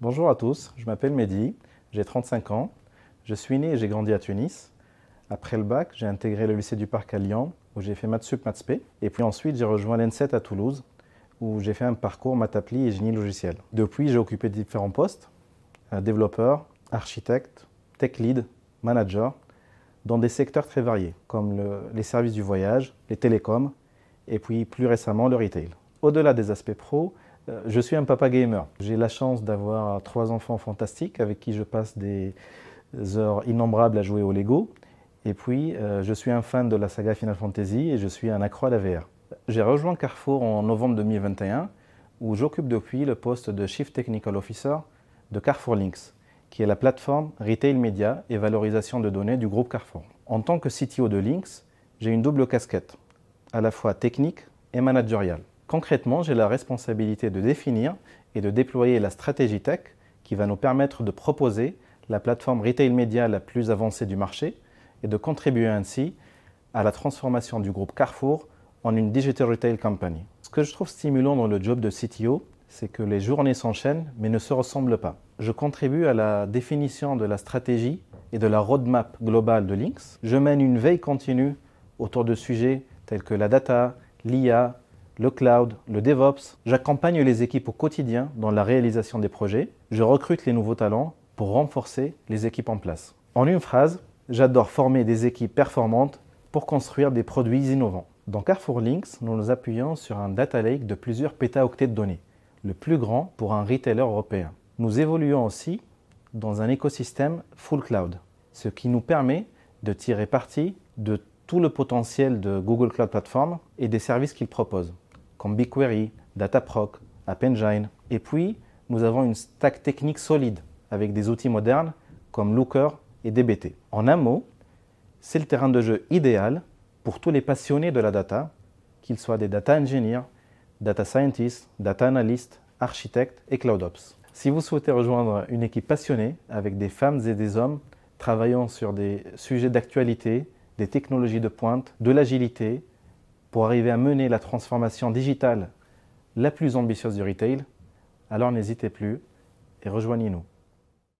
Bonjour à tous, je m'appelle Mehdi, j'ai 35 ans, je suis né et j'ai grandi à Tunis. Après le bac, j'ai intégré le lycée du Parc à Lyon où j'ai fait maths sup, maths Et puis ensuite, j'ai rejoint l'ENSET à Toulouse où j'ai fait un parcours maths appli et génie logiciel. Depuis, j'ai occupé différents postes, euh, développeur, architecte, tech lead, manager, dans des secteurs très variés, comme les services du voyage, les télécoms, et puis plus récemment le retail. Au-delà des aspects pro, euh, je suis un papa gamer. J'ai la chance d'avoir trois enfants fantastiques avec qui je passe des heures innombrables à jouer au Lego. Et puis, euh, je suis un fan de la saga Final Fantasy et je suis un accro à la VR. J'ai rejoint Carrefour en novembre 2021, où j'occupe depuis le poste de Chief Technical Officer de Carrefour Links, qui est la plateforme retail média et valorisation de données du groupe Carrefour. En tant que CTO de Links, j'ai une double casquette, à la fois technique et managériale. Concrètement, j'ai la responsabilité de définir et de déployer la stratégie tech qui va nous permettre de proposer la plateforme retail média la plus avancée du marché et de contribuer ainsi à la transformation du groupe Carrefour en une digital retail company. Ce que je trouve stimulant dans le job de CTO, c'est que les journées s'enchaînent mais ne se ressemblent pas. Je contribue à la définition de la stratégie et de la roadmap globale de Lynx. Je mène une veille continue autour de sujets tels que la data, l'IA, le cloud, le DevOps. J'accompagne les équipes au quotidien dans la réalisation des projets. Je recrute les nouveaux talents pour renforcer les équipes en place. En une phrase, j'adore former des équipes performantes pour construire des produits innovants. Dans Carrefour Links, nous nous appuyons sur un data lake de plusieurs pétaoctets de données, le plus grand pour un retailer européen. Nous évoluons aussi dans un écosystème full cloud, ce qui nous permet de tirer parti de tout le potentiel de Google Cloud Platform et des services qu'il propose comme BigQuery, Dataproc, Engine. Et puis, nous avons une stack technique solide avec des outils modernes comme Looker et DBT. En un mot, c'est le terrain de jeu idéal pour tous les passionnés de la data, qu'ils soient des data engineers, data scientists, data analysts, architectes et cloud ops. Si vous souhaitez rejoindre une équipe passionnée avec des femmes et des hommes travaillant sur des sujets d'actualité, des technologies de pointe, de l'agilité, pour arriver à mener la transformation digitale la plus ambitieuse du retail, alors n'hésitez plus et rejoignez-nous.